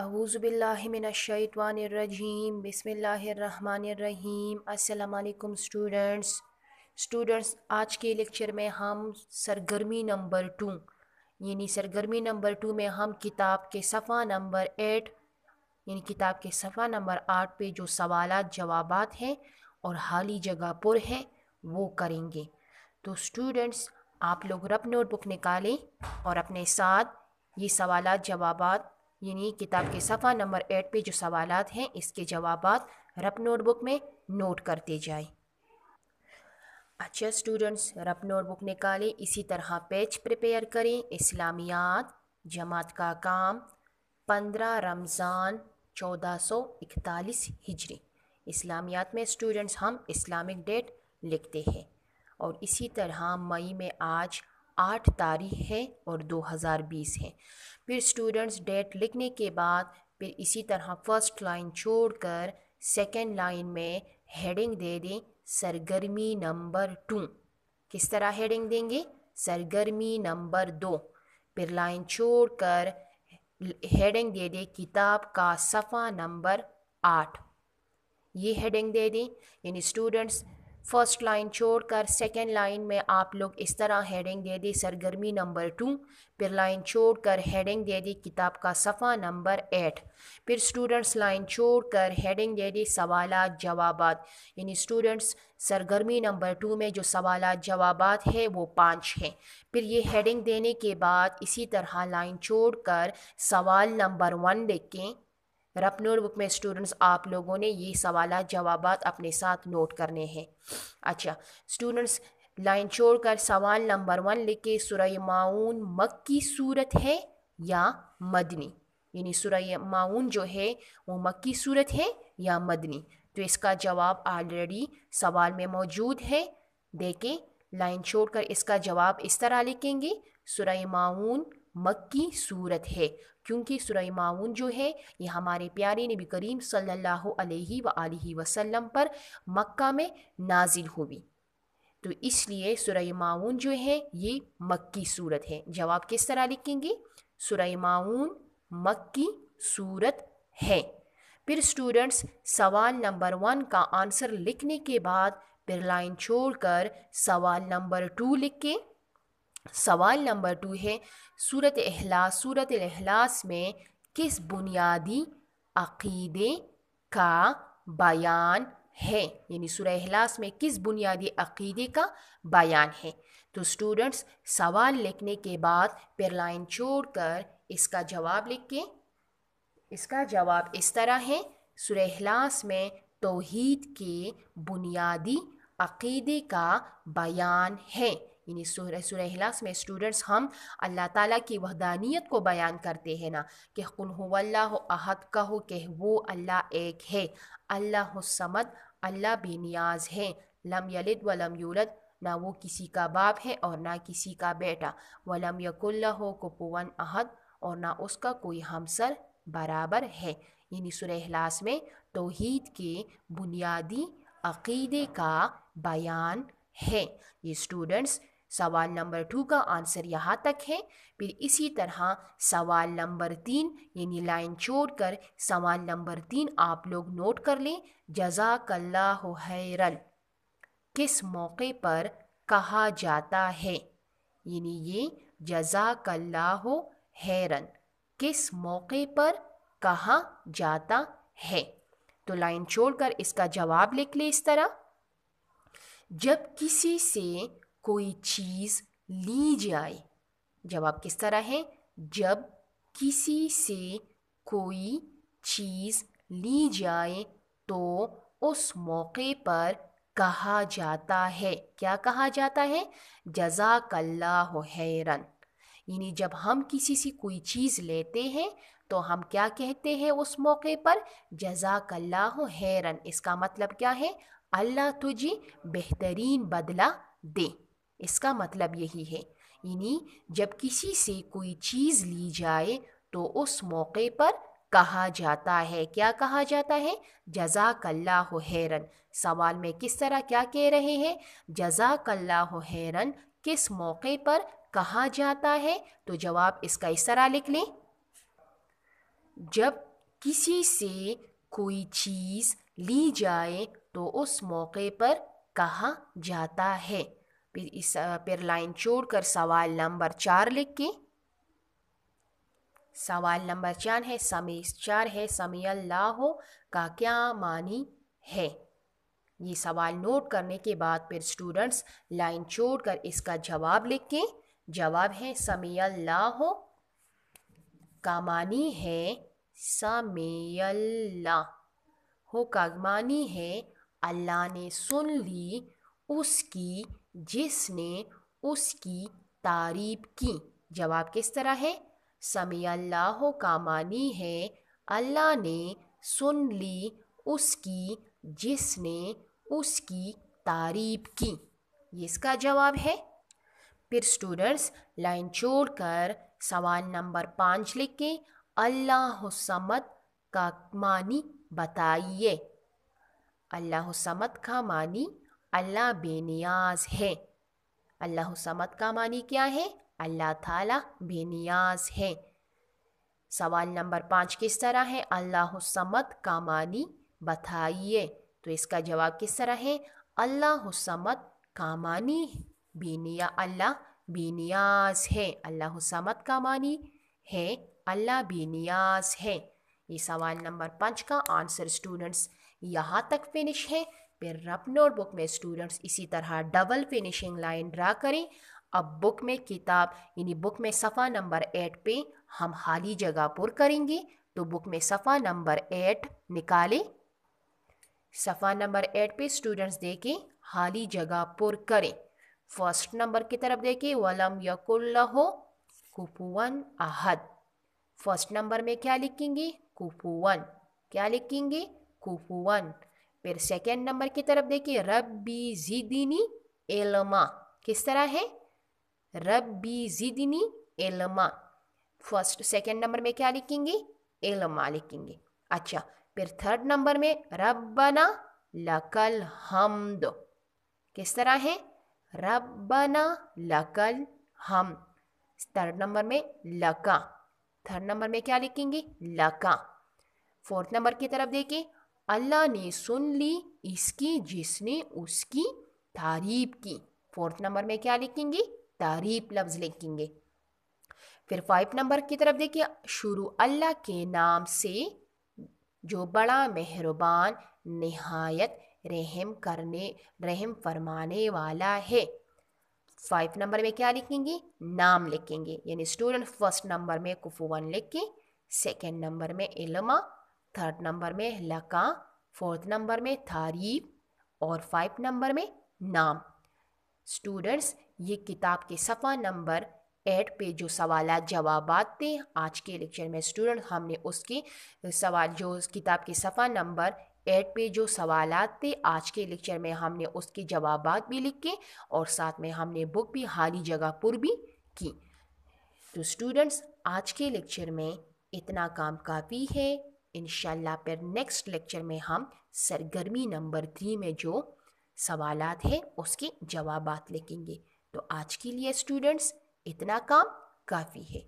अवूज़बिल्लिमिनशैतवानरजीम बिसमीम असलकम students students आज के लेक्चर में हम सरगर्मी नंबर टू यानी सरगर्मी नंबर टू में हम किताब के सफ़ा नंबर एट यानी किताब के सफ़ा नंबर आठ पे जो सवाल जवाब हैं और हाली जगह पर हैं वो करेंगे तो स्टूडेंट्स आप लोग रब नोटबुक निकालें और अपने साथ ये सवाल जवाब यानी किताब के सफ़ा नंबर एट पे जो सवाल हैं इसके जवाब रप नोटबुक में नोट करते जाएं अच्छा स्टूडेंट्स रप नोटबुक निकालें इसी तरह पेज प्रिपेयर करें इस्लामियात जमात का काम पंद्रह रमज़ान चौदह सौ इकतालीस हिजरी इस्लामियात में स्टूडेंट्स हम इस्लामिक डेट लिखते हैं और इसी तरह मई में आज आठ तारीख है और 2020 है फिर स्टूडेंट्स डेट लिखने के बाद फिर इसी तरह फर्स्ट लाइन छोड़कर सेकेंड लाइन में हेडिंग दे दें सरगर्मी नंबर टू किस तरह हेडिंग देंगे सरगर्मी नंबर दो फिर लाइन छोड़कर हेडिंग दे दें किताब का सफ़ा नंबर आठ ये हेडिंग दे दें यानी स्टूडेंट्स फर्स्ट लाइन छोड़कर सेकेंड लाइन में आप लोग इस तरह हेडिंग दे दी सरगर्मी नंबर टू फिर लाइन छोड़कर हेडिंग दे दी किताब का सफ़ा नंबर एट फिर स्टूडेंट्स लाइन छोड़कर हेडिंग दे दी सवाल जवाब यानी स्टूडेंट्स सरगर्मी नंबर टू में जो सवाल जवाब है वो पाँच हैं फिर ये हेडिंग देने के बाद इसी तरह लाइन कर सवाल नंबर वन देखें रफ नोटबुक में स्टूडेंट्स आप लोगों ने ये सवाल जवाब अपने साथ नोट करने हैं अच्छा स्टूडेंट्स लाइन छोड़कर सवाल नंबर वन लिखे सुरय माउन की सूरत है या मदनी यानी सुरय माउन जो है वो मक की सूरत है या मदनी तो इसका जवाब ऑलरेडी सवाल में मौजूद है देखें लाइन छोड़कर इसका जवाब इस तरह लिखेंगे सुरय माउन मक्की सूरत है क्योंकि सुरह माउन जो है ये हमारे प्यारे नबी करीम सल्लल्लाहु अलैहि व वसल्लम पर मक्का में नाजिल हुई तो इसलिए सुरह माउन जो है ये मक्की सूरत है जवाब किस तरह लिखेंगे सुरह माउन मक्की सूरत है फिर स्टूडेंट्स सवाल नंबर वन का आंसर लिखने के बाद फिर लाइन छोड़कर सवाल नंबर टू लिखें सवाल नंबर टू है सूरत अहलास सूरत अहलास में किस बुनियादी अक़ीदे का बयान है यानी सूर्य अहलास में किस बुनियादी अक़ीदे का बयान है तो स्टूडेंट्स सवाल लिखने के बाद पर लाइन छोड़कर इसका जवाब लिख के इसका जवाब इस तरह है सूर्य अहलास में तोहीद के बुनियादी अक़ीदे का बयान है यानी सुर इखलास में स्टूडेंट्स हम अल्लाह ताला की वहदानियत को बयान करते हैं ना कि कुल्हल्ला अहद कहो कि वो अल्लाह एक है अल्लाह समद अल्लाह बेनियाज है लम यलिद व लम यूलद ना वो किसी का बाप है और ना किसी का बेटा वलम यकुल्ला हो कुपुवन अहद और ना उसका कोई हमसर बराबर है यानी सुरहलास में तोहीद के बुनियादी अकीदे का बयान है ये स्टूडेंट्स सवाल नंबर टू का आंसर यहाँ तक है फिर इसी तरह सवाल नंबर तीन यानी लाइन छोड़कर सवाल नंबर तीन आप लोग नोट कर लें जजाकल्ला हैरन किस मौके पर कहा जाता है यानी ये जजाकल्ला हैरन किस मौके पर कहा जाता है तो लाइन छोड़कर इसका जवाब लिख ले इस तरह जब किसी से कोई चीज़ ली जाए जवाब किस तरह है जब किसी से कोई चीज़ ली जाए तो उस मौके पर कहा जाता है क्या कहा जाता है जजाकल्ला हैरन यानी जब हम किसी से कोई चीज़ लेते हैं तो हम क्या कहते हैं उस मौके पर जजाकल्ला हैरन इसका मतलब क्या है अल्लाह तुझे बेहतरीन बदला दे इसका मतलब यही है यानी जब किसी से कोई चीज़ ली जाए तो उस मौके पर कहा जाता है क्या कहा जाता है जजाकल्ला हैरन सवाल में किस तरह क्या कह रहे हैं जजाकल्ला हैरन किस मौके पर कहा जाता है तो जवाब इसका इस तरह लिख लें जब किसी से कोई चीज़ ली जाए तो उस मौके पर कहा जाता है फिर इस पर लाइन छोड़कर सवाल नंबर चार लिख के सवाल नंबर चार है समय चार है समय अल्लाह का क्या मानी है ये सवाल नोट करने के बाद फिर स्टूडेंट्स लाइन छोड़कर इसका जवाब लिख के जवाब है समय अल्लाह का मानी है अल्लाह हो का मानी है अल्लाह ने सुन ली उसकी जिसने उसकी तारीफ की जवाब किस तरह है समय अल्लाह का मानी है अल्लाह ने सुन ली उसकी जिसने उसकी तारीफ की इसका जवाब है फिर स्टूडेंट्स लाइन छोड़कर सवाल नंबर पाँच लिख के अल्लाह समत का मानी बताइए अल्लाह समत का मानी अल्लाह बेनियाज है अल्लाह समद का मानी क्या है अल्लाह ताला बेनियाज है सवाल नंबर पाँच किस तरह है अल्लाह समद का मानी बताइए तो इसका जवाब किस तरह है अल्लाह समद का मानी बेनिया अल्लाह बेनियाज है अल्लाह समद का मानी है अल्लाह बेनियाज है ये सवाल नंबर पाँच का आंसर स्टूडेंट्स यहाँ तक फिनिश है रफ नोटबुक में स्टूडेंट्स इसी तरह डबल फिनिशिंग लाइन ड्रा करें अब बुक में किताब यानी बुक में सफ़ा नंबर एट पे हम खाली जगह पुर करेंगे तो बुक में सफ़ा नंबर एट निकालें सफ़ा नंबर एट पे स्टूडेंट्स देखें खाली जगह पुर करें फर्स्ट नंबर की तरफ देखें वलम यकुल्लहो कुपुवन अहद फर्स्ट नंबर में क्या लिखेंगे कुपुवन क्या लिखेंगे कुपुवन फिर सेकेंड नंबर की तरफ देखिए रबी जिदिनी एलमा किस तरह है रबी जिदिनी एलमा फर्स्ट सेकेंड नंबर में क्या लिखेंगे एलमा लिखेंगे अच्छा फिर थर्ड नंबर में रबना लकल हम किस तरह है रबना लकल हम थर्ड नंबर में लका थर्ड नंबर में क्या लिखेंगे लका फोर्थ नंबर की तरफ देखिए अल्लाह ने सुन ली इसकी जिसने उसकी तारीफ की फोर्थ नंबर में क्या लिखेंगे तारीफ लफ्ज़ लिखेंगे फिर फाइव नंबर की तरफ देखिए शुरू अल्लाह के नाम से जो बड़ा मेहरबान नहायत रहम करने रहम फरमाने वाला है फाइव नंबर में क्या लिखेंगे नाम लिखेंगे यानी स्टूडेंट फर्स्ट नंबर में कुफुवन लिख के सेकेंड नंबर में इलमा थर्ड नंबर में लका फोर्थ नंबर में तारीफ और फाइव नंबर में नाम स्टूडेंट्स ये किताब के सफ़ा नंबर एट पे जो सवाल जवाब थे आज के लेक्चर में स्टूडेंट हमने उसके सवाल जो उस किताब के सफ़ा नंबर एट पे जो सवाल थे आज के लेक्चर में हमने उसके जवाब भी लिखे और साथ में हमने बुक भी हाली जगह पुर भी की तो स्टूडेंट्स आज के लेक्चर में इतना काम काफ़ी है इन पर नेक्स्ट लेक्चर में हम सरगर्मी नंबर थ्री में जो सवाल है उसके जवाब लिखेंगे तो आज के लिए स्टूडेंट्स इतना काम काफ़ी है